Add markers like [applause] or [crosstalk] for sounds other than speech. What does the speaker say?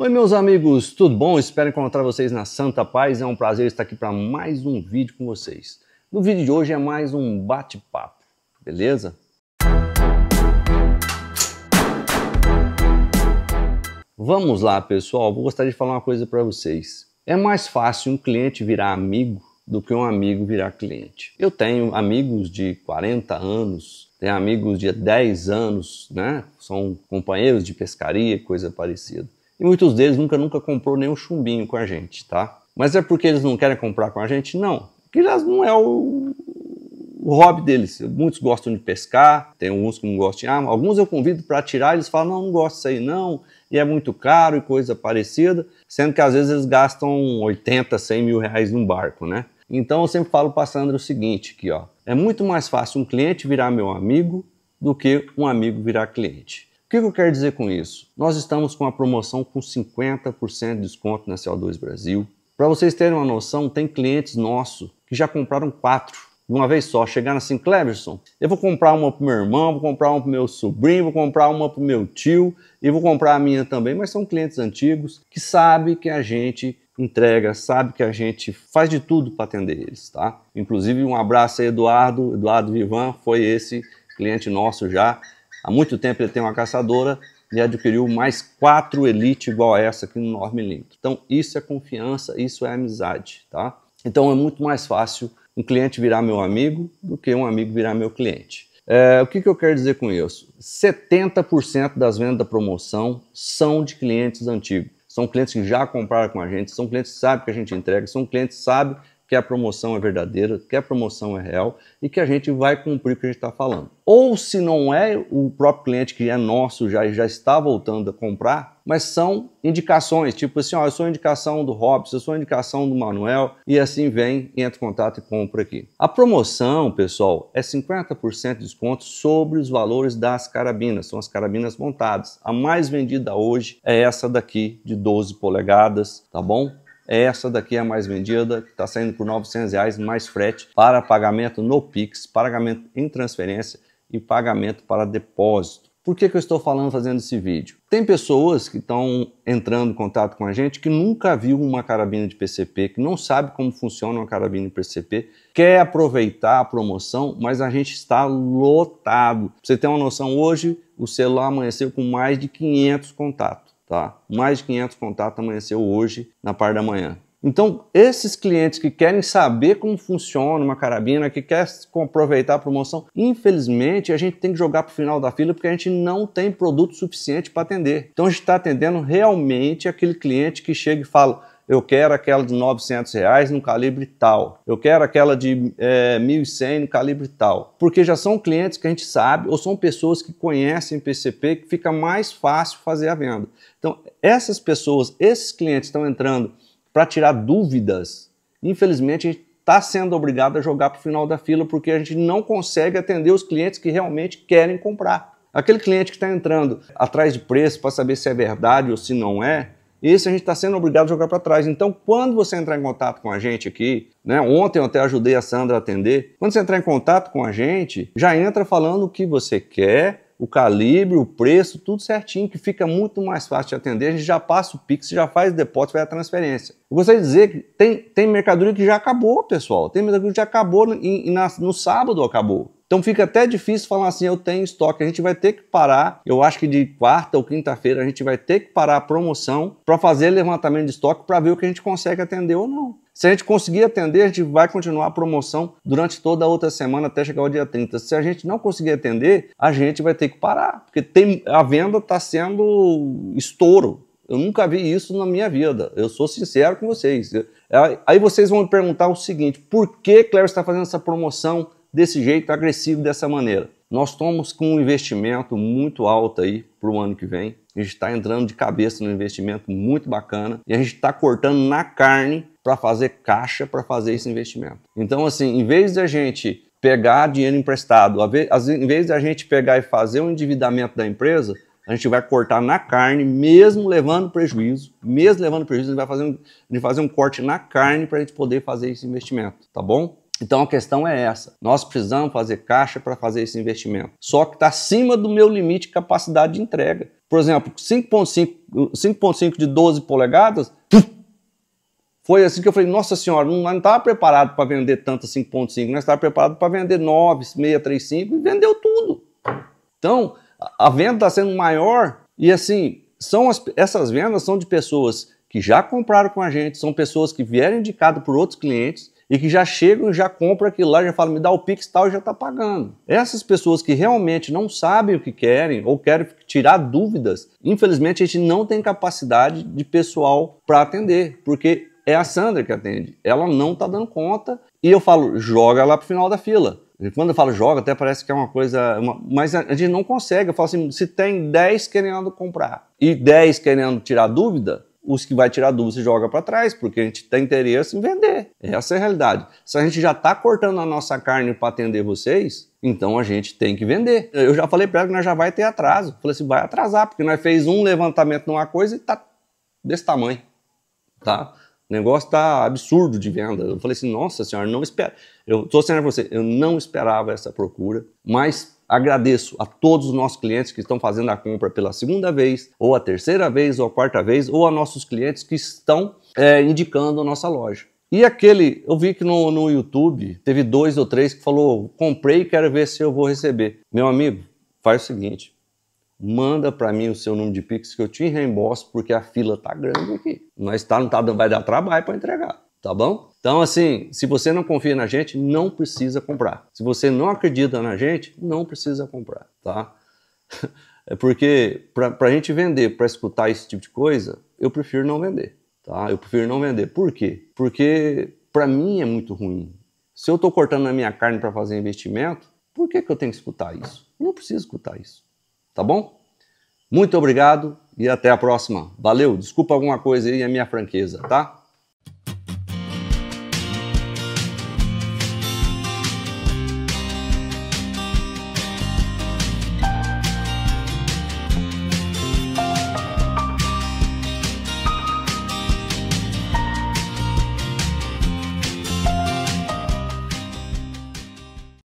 Oi, meus amigos, tudo bom? Espero encontrar vocês na Santa Paz. É um prazer estar aqui para mais um vídeo com vocês. No vídeo de hoje é mais um bate-papo, beleza? Vamos lá, pessoal. Vou gostaria de falar uma coisa para vocês. É mais fácil um cliente virar amigo do que um amigo virar cliente. Eu tenho amigos de 40 anos, tenho amigos de 10 anos, né? São companheiros de pescaria, coisa parecida. E muitos deles nunca nunca comprou nenhum chumbinho com a gente, tá? Mas é porque eles não querem comprar com a gente? Não. Que já não é o, o hobby deles. Muitos gostam de pescar, tem alguns que não gostam de arma. Alguns eu convido para tirar, eles falam, não, não gosto disso aí não, e é muito caro e coisa parecida. Sendo que às vezes eles gastam 80, 100 mil reais num barco, né? Então eu sempre falo para Sandra o seguinte aqui, ó. É muito mais fácil um cliente virar meu amigo do que um amigo virar cliente. O que eu quero dizer com isso? Nós estamos com a promoção com 50% de desconto na CO2 Brasil. Para vocês terem uma noção, tem clientes nossos que já compraram quatro de uma vez só. Chegaram assim, Cleverson, eu vou comprar uma o meu irmão, vou comprar uma o meu sobrinho, vou comprar uma o meu tio e vou comprar a minha também. Mas são clientes antigos que sabem que a gente entrega, sabe que a gente faz de tudo para atender eles, tá? Inclusive um abraço aí, Eduardo, Eduardo Vivan, foi esse cliente nosso já Há muito tempo ele tem uma caçadora e adquiriu mais quatro elite igual a essa aqui no Norm Link. Então isso é confiança, isso é amizade, tá? Então é muito mais fácil um cliente virar meu amigo do que um amigo virar meu cliente. É, o que, que eu quero dizer com isso? 70% das vendas da promoção são de clientes antigos. São clientes que já compraram com a gente, são clientes que sabem que a gente entrega, são clientes que sabem que a promoção é verdadeira, que a promoção é real e que a gente vai cumprir o que a gente está falando. Ou se não é o próprio cliente que é nosso já já está voltando a comprar, mas são indicações, tipo assim, ó, eu sou indicação do Robson, eu sou indicação do Manuel e assim vem, entra em contato e compra aqui. A promoção, pessoal, é 50% de desconto sobre os valores das carabinas, são as carabinas montadas. A mais vendida hoje é essa daqui de 12 polegadas, tá bom? Essa daqui é a mais vendida, que está saindo por R$ 900 reais, mais frete para pagamento no Pix, pagamento em transferência e pagamento para depósito. Por que, que eu estou falando fazendo esse vídeo? Tem pessoas que estão entrando em contato com a gente que nunca viu uma carabina de PCP, que não sabe como funciona uma carabina de PCP, quer aproveitar a promoção, mas a gente está lotado. Pra você tem uma noção, hoje o celular amanheceu com mais de 500 contatos tá? Mais de 500 contatos amanheceu hoje, na parte da manhã. Então, esses clientes que querem saber como funciona uma carabina, que quer aproveitar a promoção, infelizmente a gente tem que jogar para o final da fila porque a gente não tem produto suficiente para atender. Então, a gente está atendendo realmente aquele cliente que chega e fala: eu quero aquela de 900 reais no calibre tal, eu quero aquela de é, 1.100 no calibre tal, porque já são clientes que a gente sabe ou são pessoas que conhecem PCP que fica mais fácil fazer a venda. Então, essas pessoas, esses clientes estão entrando para tirar dúvidas, infelizmente a gente está sendo obrigado a jogar para o final da fila porque a gente não consegue atender os clientes que realmente querem comprar. Aquele cliente que está entrando atrás de preço para saber se é verdade ou se não é, esse a gente está sendo obrigado a jogar para trás. Então, quando você entrar em contato com a gente aqui, né? Ontem eu até ajudei a Sandra a atender. Quando você entrar em contato com a gente, já entra falando o que você quer, o calibre, o preço, tudo certinho, que fica muito mais fácil de atender. A gente já passa o Pix, já faz o depósito, faz a transferência. Eu gostaria de dizer que tem, tem mercadoria que já acabou, pessoal. Tem mercadoria que já acabou e, e na, no sábado acabou. Então fica até difícil falar assim, eu tenho estoque. A gente vai ter que parar, eu acho que de quarta ou quinta-feira a gente vai ter que parar a promoção para fazer levantamento de estoque para ver o que a gente consegue atender ou não. Se a gente conseguir atender, a gente vai continuar a promoção durante toda a outra semana até chegar o dia 30. Se a gente não conseguir atender, a gente vai ter que parar, porque tem, a venda está sendo estouro. Eu nunca vi isso na minha vida. Eu sou sincero com vocês. Aí vocês vão me perguntar o seguinte: por que Cléber está fazendo essa promoção desse jeito, agressivo dessa maneira. Nós estamos com um investimento muito alto aí para o ano que vem. A gente está entrando de cabeça no investimento muito bacana e a gente está cortando na carne para fazer caixa para fazer esse investimento. Então, assim, em vez de a gente pegar dinheiro emprestado, em vez de a gente pegar e fazer um endividamento da empresa, a gente vai cortar na carne, mesmo levando prejuízo, mesmo levando prejuízo, a gente vai fazer um, fazer um corte na carne para a gente poder fazer esse investimento, tá bom? Então a questão é essa. Nós precisamos fazer caixa para fazer esse investimento. Só que está acima do meu limite de capacidade de entrega. Por exemplo, 5.5 de 12 polegadas, foi assim que eu falei, nossa senhora, não estava preparado para vender tanto 5.5, nós né? estávamos preparados para vender 9, 635 e vendeu tudo. Então, a venda está sendo maior e assim, são as, essas vendas são de pessoas que já compraram com a gente, são pessoas que vieram indicadas por outros clientes e que já chegam, já compram aquilo lá, já falam, me dá o Pix tal e já está pagando. Essas pessoas que realmente não sabem o que querem ou querem tirar dúvidas, infelizmente a gente não tem capacidade de pessoal para atender, porque é a Sandra que atende. Ela não está dando conta e eu falo, joga lá para o final da fila. quando eu falo joga, até parece que é uma coisa. Uma... mas a gente não consegue. Eu falo assim: se tem 10 querendo comprar e 10 querendo tirar dúvida, os que vai tirar dúvida se joga para trás, porque a gente tem interesse em vender. Essa é a realidade. Se a gente já está cortando a nossa carne para atender vocês, então a gente tem que vender. Eu já falei para ela que nós já vai ter atraso. falei assim, vai atrasar, porque nós fez um levantamento numa coisa e tá desse tamanho, tá? O negócio tá absurdo de venda. Eu falei assim, nossa senhora, não espera. Eu tô sendo você, eu não esperava essa procura, mas Agradeço a todos os nossos clientes que estão fazendo a compra pela segunda vez, ou a terceira vez, ou a quarta vez, ou a nossos clientes que estão é, indicando a nossa loja. E aquele, eu vi que no, no YouTube teve dois ou três que falou: comprei e quero ver se eu vou receber. Meu amigo, faz o seguinte: manda para mim o seu número de Pix que eu te reembolso, porque a fila tá grande aqui. Nós tá, não tá, vai dar trabalho para entregar tá bom? Então, assim, se você não confia na gente, não precisa comprar. Se você não acredita na gente, não precisa comprar, tá? [laughs] É porque para a gente vender, para escutar esse tipo de coisa, eu prefiro não vender, tá? Eu prefiro não vender. Por quê? Porque para mim é muito ruim. Se eu estou cortando a minha carne para fazer investimento, por que, que eu tenho que escutar isso? Eu não preciso escutar isso, tá bom? Muito obrigado e até a próxima. Valeu, desculpa alguma coisa aí a é minha franqueza, tá?